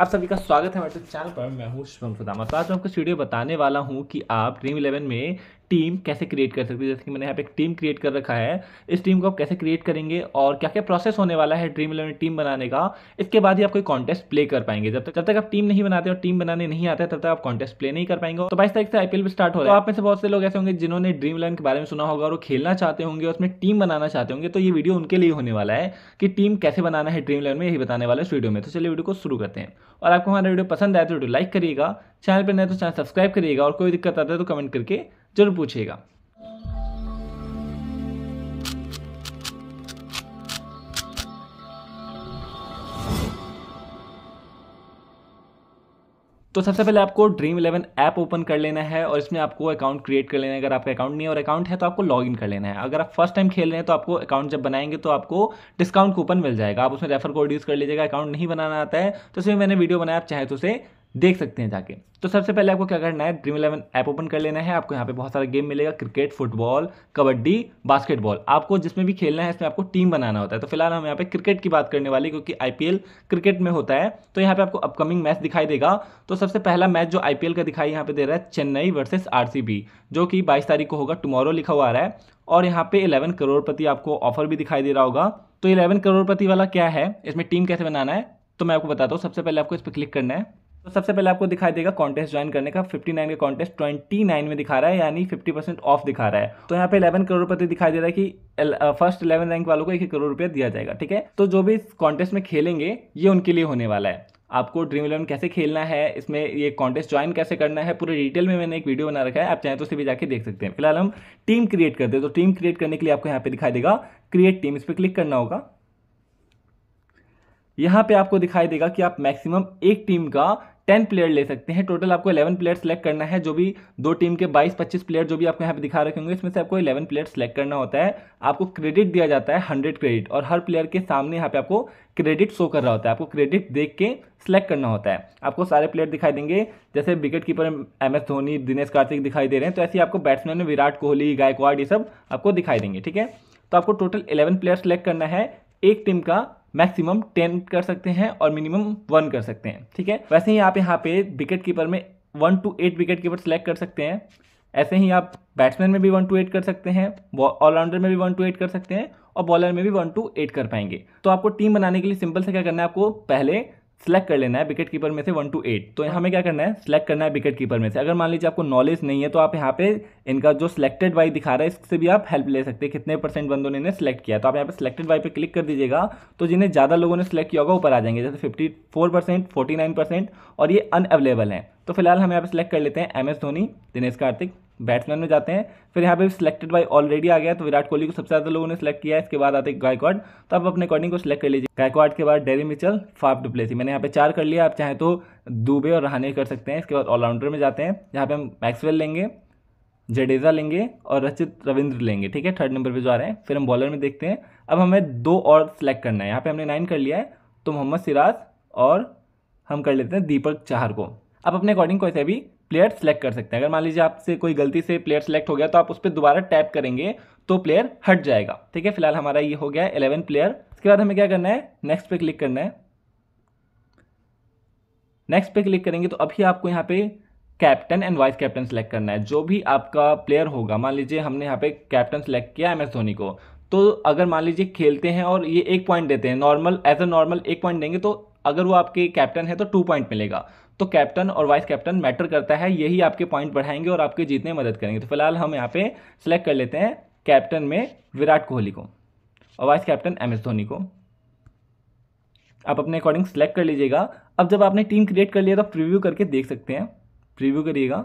आप सभी का स्वागत है मेरे चैनल पर मैं हूँ शुभम सुदामा तो आज मैं आपको वीडियो बताने वाला हूँ कि आप ड्रीम इलेवन में टीम कैसे क्रिएट कर सकते हो जैसे कि मैंने यहाँ पे एक टीम क्रिएट कर रखा है इस टीम को आप कैसे क्रिएट करेंगे और क्या क्या प्रोसेस होने वाला है ड्रीम इलेवन टीम बनाने का इसके बाद ही आप कोई कॉन्टेस्ट प्ले कर पाएंगे जब तक जब तक आप टीम नहीं बनाते और टीम बनाने नहीं आता तब तक आप कॉन्टेस्ट प्ले नहीं कर पाएंगे तो बाईस तारीख से आईपीएल भी स्टार्ट हो रहा है तो आप में से बहुत से लोग ऐसे होंगे जिन्होंने ड्रीम इलेवन के बारे में सुना होगा और वो खेलना चाहते होंगे उसमें टीम बनाना चाहते होंगे तो ये वीडियो उनके लिए होने वाला है कि टीम कैसे बनाना है ड्रीम इलेवन में यही बताने वाला है वीडियो में तो चलिए वीडियो को शुरू करते हैं और आपको हमारा वीडियो पसंद आए तो वीडियो लाइक करिएगा चैनल पर नए तो चैनल सब्सक्राइब करिएगा और कोई दिक्कत आता है तो कमेंट करके जरूर पूछिएगा तो सबसे पहले आपको ड्रीम इलेवन ऐप ओपन कर लेना है और इसमें आपको अकाउंट क्रिएट कर लेना है अगर आपका अकाउंट नहीं है और अकाउंट है तो आपको लॉगिन कर लेना है अगर आप फर्स्ट टाइम खेल रहे हैं तो आपको अकाउंट जब बनाएंगे तो आपको डिस्काउंट कूपन मिल जाएगा आप उसमें रेफर कोड यूज़ कर लीजिएगा अकाउंट नहीं बनाना आता है तो इसमें मैंने वीडियो बनाया आप चाहे तो उसे देख सकते हैं जाके तो सबसे पहले आपको क्या करना है ड्रीम इलेवन ऐप ओपन कर लेना है आपको यहाँ पे बहुत सारा गेम मिलेगा क्रिकेट फुटबॉल कबड्डी बास्केटबॉल आपको जिसमें भी खेलना है इसमें आपको टीम बनाना होता है तो फिलहाल हम यहाँ पे क्रिकेट की बात करने वाले क्योंकि आईपीएल क्रिकेट में होता है तो यहाँ पे आपको अपकमिंग मैच दिखाई देगा तो सबसे पहला मैच जो आई का दिखाई यहाँ पे दे रहा है चेन्नई वर्सेस आरसीबी जो कि बाईस तारीख को होगा टुमारो लिखा हुआ आ रहा है और यहाँ पे इलेवन करोड़पति आपको ऑफर भी दिखाई दे रहा होगा तो इलेवन करोड़पति वाला क्या है इसमें टीम कैसे बनाना है तो मैं आपको बताता हूँ सबसे पहले आपको इस पर क्लिक करना है तो सबसे पहले आपको दिखाई देगा कॉन्टेस्ट ज्वाइन करने का 59 का कॉन्टेस्ट 29 में दिखा रहा है यानी 50 परसेंट ऑफ दिखा रहा है तो यहाँ पे 11 करोड़पति तो दिखाई दे रहा है कि फर्स्ट 11 रैंक वालों को एक करोड़ रुपया दिया जाएगा ठीक है तो जो भी इस कॉन्टेस्ट में खेलेंगे ये उनके लिए होने वाला है आपको ड्रीम इलेवन कैसे खेलना है इसमें ये कॉन्टेस्ट ज्वाइन कैसे करना है पूरे डिटेल में मैंने एक वीडियो बना रखा है आप चाहें तो उसे भी जाके देख सकते हैं फिलहाल हम टीम क्रिएट करते हैं तो टीम क्रिएट करने के लिए आपको यहाँ पे दिखाई देगा क्रिएट टीम इस पर क्लिक करना होगा यहाँ पे आपको दिखाई देगा कि आप मैक्सिमम एक टीम का टेन प्लेयर ले सकते हैं टोटल आपको इलेवन प्लेयर सेलेक्ट करना है जो भी दो टीम के बाईस पच्चीस प्लेयर जो भी आपको यहाँ पे दिखा रखे होंगे इसमें से आपको इलेवन प्लेयर सेलेक्ट करना होता है आपको क्रेडिट दिया जाता है हंड्रेड क्रेडिट और हर प्लेयर के सामने यहाँ पे आपको क्रेडिट शो कर रहा होता है आपको क्रेडिट देख के सेलेक्ट करना होता है आपको सारे प्लेयर दिखाई देंगे जैसे wicket keeper M S Dhoni Dinesh Karthik दिखाई दे रहे हैं तो ऐसे आपको बैट्समैन में विराट कोहली गायकवाड ये सब आपको दिखाई देंगे ठीक है तो आपको टोटल इलेवन प्लेयर सेलेक्ट करना है एक टीम का मैक्सिमम टेन कर सकते हैं और मिनिमम वन कर सकते हैं ठीक है वैसे ही आप यहाँ पे विकेट कीपर में one two eight wicket keeper select कर सकते हैं ऐसे ही आप बैट्समैन में भी वन टू एट कर सकते हैं ऑलराउंडर में भी वन टू एट कर सकते हैं और बॉलर में भी वन टू एट कर पाएंगे तो आपको टीम बनाने के लिए सिंपल से क्या करना है आपको पहले सेलेक्ट कर लेना है विकेट कीपर में से वन टू एट तो यहाँ हमें क्या करना है सेलेक्ट करना है विकेट कीपर में से अगर मान लीजिए आपको नॉलेज नहीं है तो आप यहाँ पे इनका जो सिलेक्टेड वाई दिखा रहा है इससे भी आप हेल्प ले सकते हैं कितने परसेंट बंदों ने इन्हें सेलेक्ट किया तो आप यहाँ पे सिलेक्टेड वाई पे क्लिक कर दीजिएगा तो जिन्हें ज़्यादा लोगों ने सेलेक्ट किया होगा ऊपर आ जाएंगे जैसे fifty four percent forty nine percent और ये अनअवेलेबल हैं तो फिलहाल हम यहाँ पर सेलेक्ट कर लेते हैं M S Dhoni Dinesh Karthik batsman में जाते हैं फिर यहाँ पे सिलेक्टेड बाय ऑलरेडी आ गया तो विराट कोहली को सबसे ज़्यादा लोगों ने सिलेक्ट किया है इसके बाद आते हैं गायकवाड तो आप अपने अकॉर्डिंग को सिलेक्ट कर लीजिए गायकवाड के बाद डेरी मिचल फाफ डुप्लेसी मैंने यहाँ पे चार कर लिया आप चाहे तो दुबे और रहाने कर सकते हैं इसके बाद ऑलराउंडर में जाते हैं यहाँ पे हम मैक्सवेल लेंगे जडेजा लेंगे और रचित रविंद्र लेंगे ठीक है थर्ड नंबर पर जो आ रहे हैं फिर हम बॉलर में देखते हैं अब हमें दो और सिलेक्ट करना है यहाँ पर हमने नाइन कर लिया है तो मोहम्मद सिराज और हम कर लेते हैं दीपक चाहर को आप अपने अकॉर्डिंग कोई से भी प्लेयर सेलेक्ट कर सकते हैं अगर मान लीजिए आपसे कोई गलती से प्लेयर सेलेक्ट हो गया तो आप उस पर दोबारा टैप करेंगे तो प्लेयर हट जाएगा ठीक है फिलहाल हमारा ये हो गया इलेवन प्लेयर इसके बाद हमें क्या करना है नेक्स्ट पे क्लिक करना है नेक्स्ट पे क्लिक करेंगे तो अभी आपको यहाँ पे captain and vice captain select करना है जो भी आपका प्लेयर होगा मान लीजिए हमने यहाँ पे कैप्टन सेलेक्ट किया एम एस धोनी को तो अगर मान लीजिए खेलते हैं और ये एक पॉइंट देते हैं नॉर्मल एज अ नॉर्मल एक पॉइंट देंगे तो अगर वो आपके कैप्टन है तो टू पॉइंट मिलेगा तो कैप्टन और वाइस कैप्टन मैटर करता है यही आपके पॉइंट बढ़ाएंगे और आपके जीतने में मदद करेंगे तो फिलहाल हम यहाँ पे सिलेक्ट कर लेते हैं कैप्टन में विराट कोहली को और vice captain M S Dhoni को आप अपने अकॉर्डिंग सेलेक्ट कर लीजिएगा अब जब आपने टीम क्रिएट कर लिया तो प्रीव्यू करके देख सकते हैं प्रीव्यू करिएगा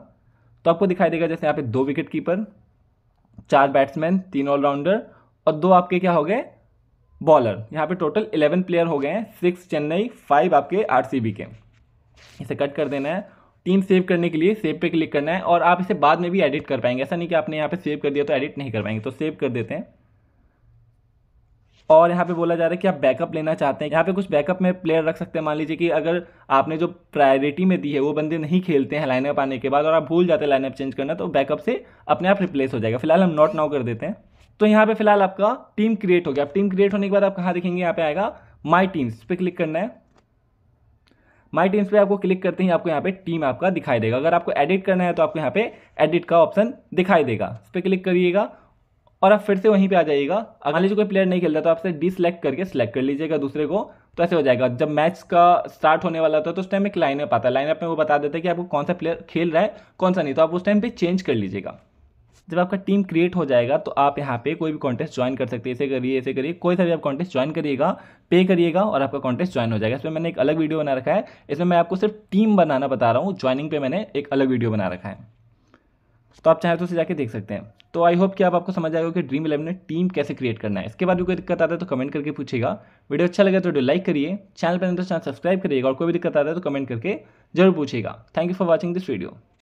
तो आपको दिखाई देगा जैसे यहाँ पे दो विकेट कीपर चार बैट्समैन तीन ऑलराउंडर और दो आपके क्या हो गए बॉलर यहाँ पे टोटल इलेवन प्लेयर हो गए हैं सिक्स चेन्नई फाइव आपके आरसीबी के इसे कट कर देना है टीम सेव करने के लिए सेव पे क्लिक करना है और आप इसे बाद में भी एडिट कर पाएंगे ऐसा नहीं कि आपने यहाँ पे सेव कर दिया तो एडिट नहीं कर पाएंगे तो सेव कर देते हैं और यहाँ पे बोला जा रहा है कि आप बैकअप लेना चाहते हैं यहाँ पे कुछ बैकअप में प्लेयर रख सकते हैं मान लीजिए कि अगर आपने जो प्रायोरिटी में दी है वो बंदे नहीं खेलते हैं लाइनअप आने के बाद और आप भूल जाते हैं लाइनअप चेंज करना तो बैकअप से अपने आप रिप्लेस हो जाएगा फिलहाल हम नॉट नाउ कर देते हैं तो यहाँ पर फिलहाल आपका टीम क्रिएट हो गया अब टीम क्रिएट होने के बाद आप कहाँ देखेंगे यहाँ पे आएगा माई टीम्स पर क्लिक करना है माई टीम्स पे आपको क्लिक करते ही आपको यहाँ पे टीम आपका दिखाई देगा अगर आपको एडिट करना है तो आपको यहाँ पे एडिट का ऑप्शन दिखाई देगा इस पर क्लिक करिएगा और आप फिर से वहीं पे आ जाइएगा अगर लीजिए कोई प्लेयर नहीं खेलता तो आपसे डिसलेक्ट करके सेलेक्ट कर लीजिएगा दूसरे को तो ऐसे हो जाएगा जब मैच का स्टार्ट होने वाला होता है तो उस टाइम एक लाइनअप आता है लाइनअप में वो बता देते हैं कि आपको कौन सा प्लेयर खेल रहा है कौन सा नहीं तो आप उस टाइम पर चेंज कर लीजिएगा जब आपका टीम क्रिएट हो जाएगा तो आप यहाँ पे कोई भी कॉन्टेस्ट ज्वाइन कर सकते हैं इसे करिए इसे करिए कोई सा भी आप कॉन्टेस्ट ज्वाइन करिएगा पे करिएगा और आपका कॉन्टेस्ट ज्वाइन हो जाएगा इसमें मैंने एक अलग वीडियो बना रखा है इसमें मैं आपको सिर्फ टीम बनाना बता रहा हूँ ज्वाइनिंग पे मैंने एक अलग वीडियो बना रखा है तो आप चाहे तो उसे जाके देख सकते हैं तो आई होप कि आप आपको समझ आएगा कि ड्रीम इलेवन में टीम कैसे क्रिएट करना है इसके बाद भी कोई दिक्कत आता है तो कमेंट करके पूछेगा वीडियो अच्छा लगे तो वीडियो लाइक करिए चैनल पर तो चैनल सब्सक्राइब करिएगा और कोई भी दिक्कत आता है तो कमेंट करके जरूर पूछेगा thank you for watching this video